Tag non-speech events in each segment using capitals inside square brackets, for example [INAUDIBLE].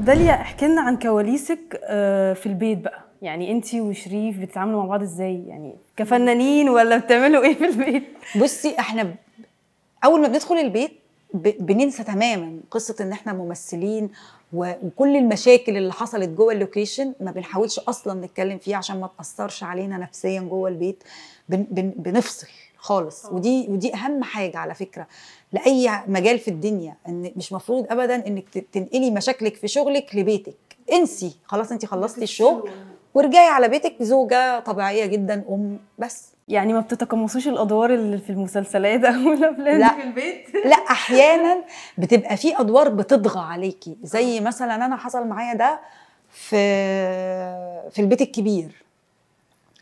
داليا احكي لنا عن كواليسك آه، في البيت بقى يعني انت وشريف بتتعاملوا مع بعض ازاي يعني كفنانين ولا بتعملوا ايه في البيت بصي احنا اول ما بندخل البيت بننسى تماما قصه ان احنا ممثلين وكل المشاكل اللي حصلت جوه اللوكيشن ما بنحاولش اصلا نتكلم فيها عشان ما تاثرش علينا نفسيا جوه البيت بن بن بنفصل خالص أوه. ودي ودي اهم حاجه على فكره لاي مجال في الدنيا ان مش مفروض ابدا انك تنقلي مشاكلك في شغلك لبيتك انسي خلاص انت خلصتي الشغل وارجعي على بيتك زوجه طبيعيه جدا ام بس يعني ما بتتقمصوش الادوار اللي في المسلسلات او [LAUGHS] الافلام في البيت لا [LAUGHS] احيانا بتبقى في ادوار بتطغى عليكي زي آه. مثلا انا حصل معايا ده في في البيت الكبير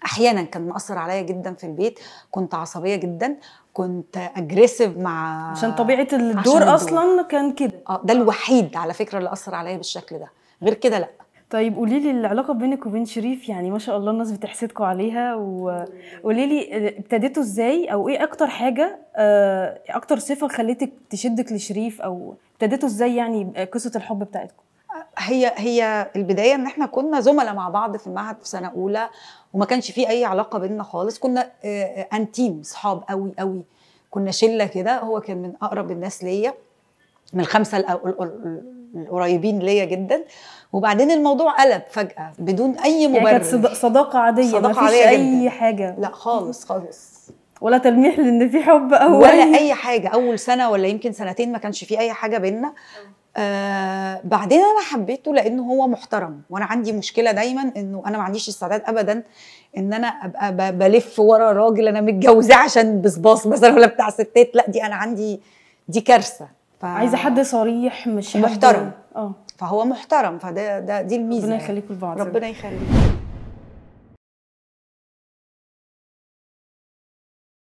احيانا كان مأثر عليا جدا في البيت كنت عصبيه جدا كنت اجريسيف مع عشان طبيعه الدور, عشان الدور. اصلا كان كده اه ده الوحيد على فكره اللي اثر عليا بالشكل ده غير كده لا طيب قولي لي العلاقه بينك وبين شريف يعني ما شاء الله الناس بتحسدكم عليها وقولي لي ابتديتوا ازاي او ايه اكتر حاجه آه، اكتر صفه خلتك تشدك لشريف او ابتديتوا ازاي يعني آه، قصه الحب بتاعتكم هي هي البدايه ان احنا كنا زملاء مع بعض في المعهد في سنه اولى وما كانش في اي علاقه بيننا خالص كنا انتيم آه، آه، صحاب قوي قوي كنا شله كده هو كان من اقرب الناس ليا من الخمسه القريبين ليا جدا وبعدين الموضوع قلب فجاه بدون اي مبرر يعني كانت صداقه عاديه صداقه ما فيش عادية اي جداً. حاجه لا خالص خالص ولا تلميح لان في حب او ولا أي... اي حاجه اول سنه ولا يمكن سنتين ما كانش في اي حاجه بينا آه، بعدين انا حبيته لانه هو محترم وانا عندي مشكله دايما انه انا ما عنديش استعداد ابدا ان انا ابقى بلف ورا راجل انا متجوزاه عشان بصباص مثلا ولا بتاع ستات لا دي انا عندي دي كارثه ف... عايزه حد صريح مش محترم اه فهو محترم فده ده دي الميزه ربنا يعني. يخليكم لبعض ربنا يخليك